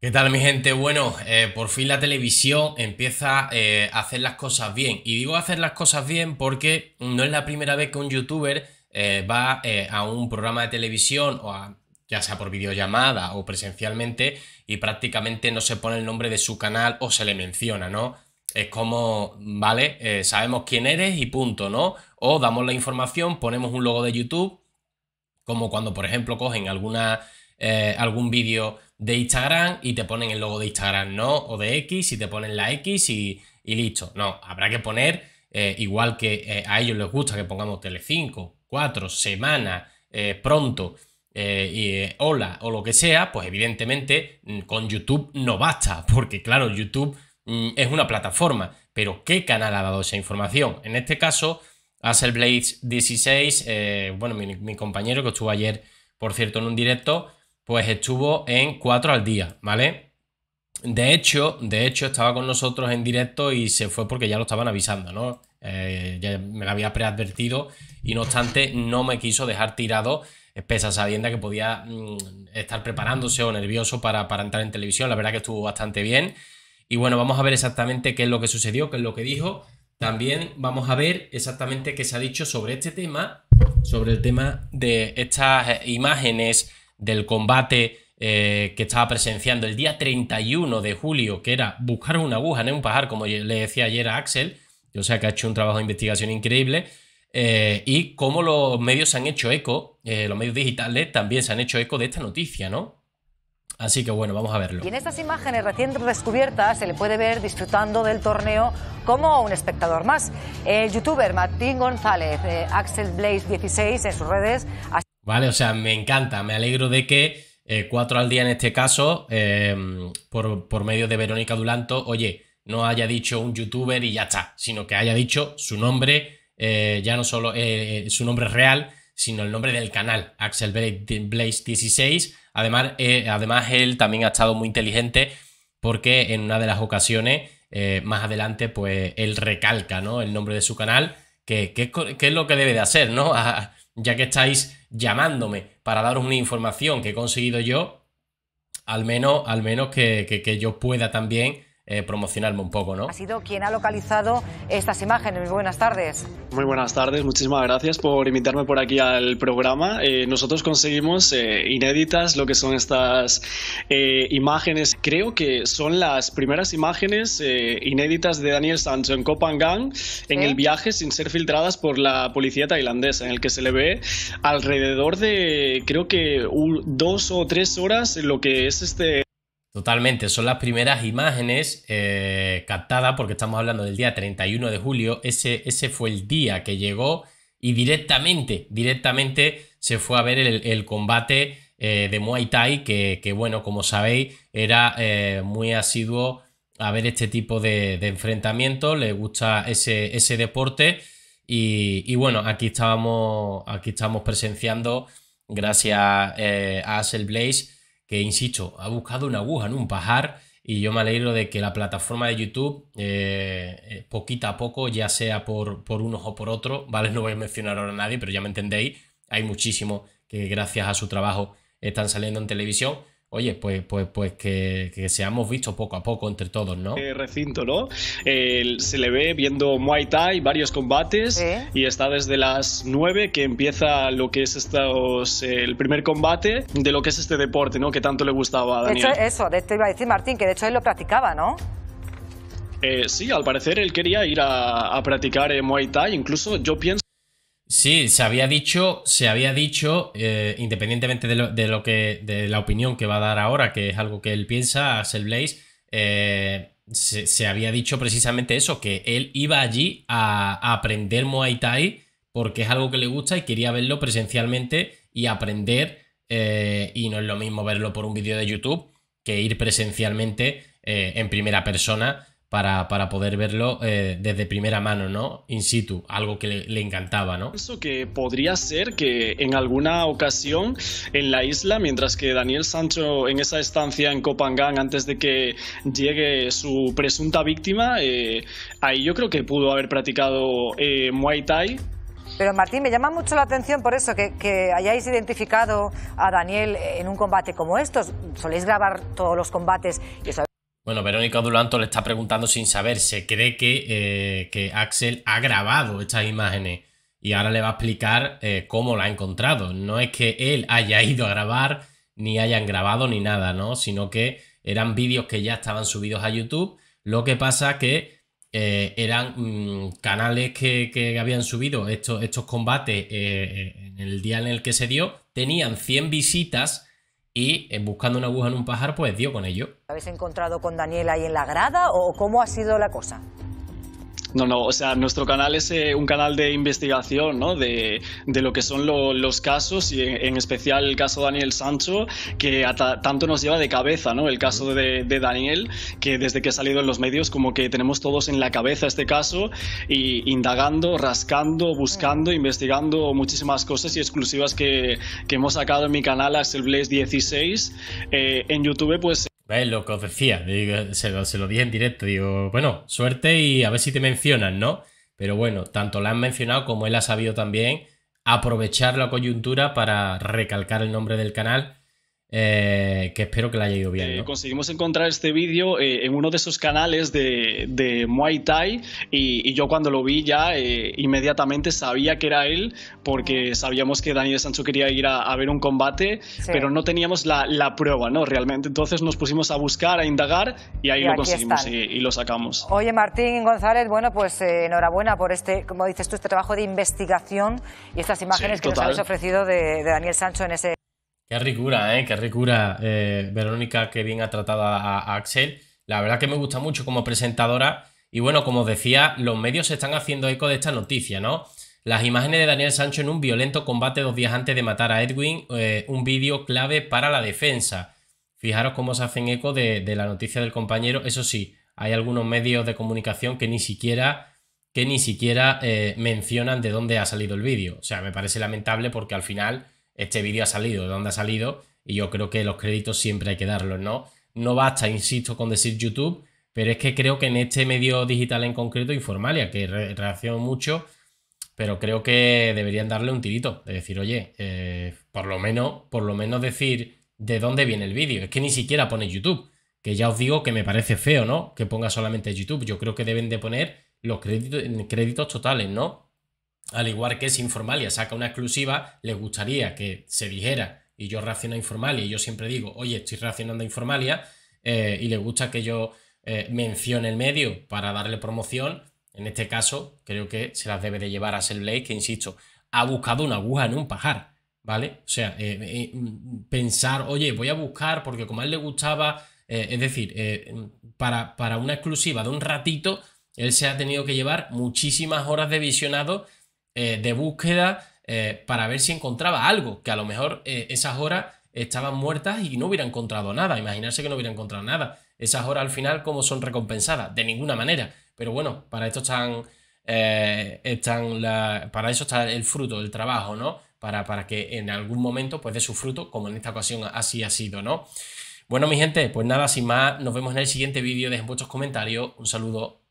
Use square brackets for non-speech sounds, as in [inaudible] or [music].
¿Qué tal mi gente? Bueno, eh, por fin la televisión empieza eh, a hacer las cosas bien. Y digo hacer las cosas bien porque no es la primera vez que un youtuber eh, va a un programa de televisión o ya sea por videollamada o presencialmente y prácticamente no se pone el nombre de su canal o se le menciona, ¿no? Es como, vale, sabemos quién eres y punto, ¿no? O damos la información, ponemos un logo de YouTube, como cuando por ejemplo cogen alguna, algún vídeo de Instagram y te ponen el logo de Instagram, ¿no? O de X y te ponen la X y, listo. No, habrá que poner, eh, igual que eh, a ellos les gusta que pongamos tele 5, 4, semana, eh, pronto, y, hola o lo que sea, pues evidentemente mm, con YouTube no basta, [laughs] porque claro, YouTube mm, es una plataforma, pero ¿qué canal ha dado esa información? En este caso, Hasselblades 16, bueno, mi compañero que estuvo ayer, por cierto, en un directo, pues estuvo en 4 al día, ¿vale? De hecho, de hecho, estaba con nosotros en directo y se fue porque ya lo estaban avisando, ¿no? Eh, ya me lo había preadvertido y no obstante no me quiso dejar tirado, pese a sabiendo que podía mm, estar preparándose o nervioso para, para entrar en televisión. La verdad que estuvo bastante bien. Y bueno, vamos a ver exactamente qué es lo que sucedió, qué es lo que dijo. También vamos a ver exactamente qué se ha dicho sobre este tema, sobre el tema de estas imágenes del combate eh, que estaba presenciando el día 31 de julio, que era buscar una aguja en un pajar, como le decía ayer a Axel, o sea que ha hecho un trabajo de investigación increíble, eh, y cómo los medios se han hecho eco, eh, los medios digitales también se han hecho eco de esta noticia, ¿no? Así que bueno, vamos a verlo. Y en estas imágenes recién descubiertas se le puede ver disfrutando del torneo como un espectador más. El youtuber Martín González, Axel Blaze 16 en sus redes. ¿Vale? O sea, me encanta, me alegro de que eh, cuatro al día en este caso, eh, por, medio de Verónica Dulanto, oye, no haya dicho un youtuber y ya está, sino que haya dicho su nombre, eh, ya no solo su nombre real, sino el nombre del canal, Axel Blaze 16. Además, además, él también ha estado muy inteligente porque en una de las ocasiones, más adelante, pues él recalca ¿no? el nombre de su canal, que, es lo que debe de hacer, ¿no? [laughs] ya que estáis llamándome para daros una información que he conseguido yo, al menos, al menos que, que yo pueda también eh, promocionarme un poco, ¿no? Ha sido quien ha localizado estas imágenes. Muy Buenas tardes. Muy buenas tardes, muchísimas gracias por invitarme por aquí al programa. Eh, nosotros conseguimos eh, inéditas lo que son estas imágenes. Creo que son las primeras imágenes inéditas de Daniel Sancho en Copangang en el viaje sin ser filtradas por la policía tailandesa, en el que se le ve alrededor de creo que dos o tres horas lo que es este Totalmente, son las primeras imágenes eh, captadas porque estamos hablando del día 31 de julio, ese, ese fue el día que llegó y directamente, directamente se fue a ver el, combate eh, de Muay Thai, que, bueno, como sabéis, era eh, muy asiduo a ver este tipo de, enfrentamiento, le gusta ese, ese deporte y, bueno, aquí estábamos, aquí estamos presenciando, gracias a Axel Blaze, que, insisto, ha buscado una aguja en un pajar y yo me alegro de que la plataforma de YouTube, eh, eh, poquito a poco, ya sea por, por unos o por otros, ¿vale? [laughs] No voy a mencionar ahora a nadie, pero ya me entendéis, hay muchísimos que gracias a su trabajo están saliendo en televisión. Oye, pues, pues, pues que, seamos vistos poco a poco entre todos, ¿no? Eh, recinto, ¿no? se le ve viendo Muay Thai, varios combates, y está desde las 9 que empieza lo que es estos, el primer combate de lo que es este deporte, ¿no? Que tanto le gustaba a Daniel. eso, de esto iba a decir Martín, que de hecho él lo practicaba, ¿no? Eh, sí, al parecer él quería ir a, a practicar eh, Muay Thai, incluso yo pienso... Sí, se había dicho, se había dicho, eh, independientemente de lo, que, de la opinión que va a dar ahora, que es algo que él piensa, Axel Blaze, eh, se, había dicho precisamente eso, que él iba allí a, aprender Muay Thai porque es algo que le gusta y quería verlo presencialmente y aprender. Eh, y no es lo mismo verlo por un vídeo de YouTube que ir presencialmente en primera persona para, poder verlo eh, desde primera mano, ¿no? In situ, algo que le, encantaba, ¿no? Eso que podría ser que en alguna ocasión en la isla, mientras que Daniel Sancho en esa estancia en Copangán, antes de que llegue su presunta víctima, eh, ahí yo creo que pudo haber practicado eh, Muay Thai. Pero Martín, me llama mucho la atención por eso que, hayáis identificado a Daniel en un combate como estos. Soléis grabar todos los combates y bueno, Verónica Dulanto le está preguntando sin saber. Se cree eh, que, Axel ha grabado estas imágenes y ahora le va a explicar eh, cómo la ha encontrado. No es que él haya [laughs] ido a grabar, ni hayan grabado, ni nada, ¿no? Sino que eran vídeos que ya estaban subidos a YouTube. Lo que pasa que eh, eran mm, canales que, habían subido estos, estos combates en el día en el que se dio. Tenían 100 visitas y eh, buscando una aguja en un pajar, pues dio con ello. ¿Habéis encontrado con Daniel ahí en la grada o cómo ha sido la cosa? No, no, o sea, nuestro canal es eh, un canal de investigación, ¿no? De, lo que son los casos y en, especial el caso de Daniel Sancho, que tanto nos lleva de cabeza, ¿no? El caso de, Daniel, que desde que ha salido en los medios como que tenemos todos en la cabeza este caso y indagando, rascando, buscando, investigando muchísimas cosas y exclusivas que, hemos sacado en mi canal Axel Blaze 16. Eh, en YouTube pues lo que os decía, se, lo, se, en directo, digo, bueno, suerte y a ver si te mencionan, ¿no? Pero bueno, tanto la han mencionado como él ha sabido también aprovechar la coyuntura para recalcar el nombre del canal eh, que espero que la haya ido bien. Eh, conseguimos encontrar este vídeo eh, en uno de esos canales de, de Muay Thai y, yo cuando lo vi ya inmediatamente sabía que era él porque sabíamos que Daniel Sancho quería ir a, ver un combate, pero no teníamos la, la, prueba, ¿no? Realmente. Entonces nos pusimos a buscar, a indagar y ahí lo conseguimos y, lo sacamos. Oye, Martín González, bueno, pues enhorabuena por este, como dices tú, este trabajo de investigación y estas imágenes que nos habéis ofrecido de Daniel Sancho en ese... Qué ricura, ¿eh? Qué ricura, eh, Verónica, que bien ha tratado a, Axel. La verdad que me gusta mucho como presentadora. Y bueno, como os decía, los medios se están haciendo eco de esta noticia, ¿no? Las imágenes de Daniel Sancho en un violento combate dos días antes de matar a Edwin, eh, un vídeo clave para la defensa. Fijaros cómo se hacen eco de, la noticia del compañero. Eso sí, hay algunos medios de comunicación que ni siquiera que ni siquiera eh, mencionan de dónde ha salido el vídeo. O sea, me parece lamentable porque al final este vídeo ha salido de dónde ha salido y yo creo que los créditos siempre hay que darlos, ¿no? No basta, insisto, con decir YouTube, pero es que creo que en este medio digital en concreto, Informalia, que reaccionó mucho, pero creo que deberían darle un tirito, de decir, oye, eh, por lo menos, por lo menos decir de dónde viene el vídeo. Es que ni siquiera pone YouTube, que ya os digo que me parece feo, ¿no? Que ponga solamente YouTube. Yo creo que deben de poner los créditos, créditos totales, ¿no? al igual que si Informalia saca una exclusiva, le gustaría que se dijera y yo reacciono a Informalia y yo siempre digo, oye, estoy reaccionando a Informalia eh, y le gusta que yo eh, mencione el medio para darle promoción. En este caso, creo que se las debe de llevar a Selblade, que insisto, ha buscado una aguja en un pajar, ¿vale? O sea, eh, pensar, oye, voy a buscar porque como a él le gustaba, es decir, para, para una exclusiva de un ratito, él se ha tenido que llevar muchísimas horas de visionado eh, de búsqueda eh, para ver si encontraba algo, que a lo mejor eh, esas horas estaban muertas y no hubiera encontrado nada, imaginarse que no hubiera encontrado nada. Esas horas al final, como son recompensadas? De ninguna manera. Pero bueno, para esto están, están para eso está el fruto, del trabajo, ¿no? Para, para que en algún momento pues dé su fruto, como en esta ocasión así ha sido, ¿no? Bueno, mi gente, pues nada, sin más, nos vemos en el siguiente vídeo, dejen vuestros comentarios, un saludo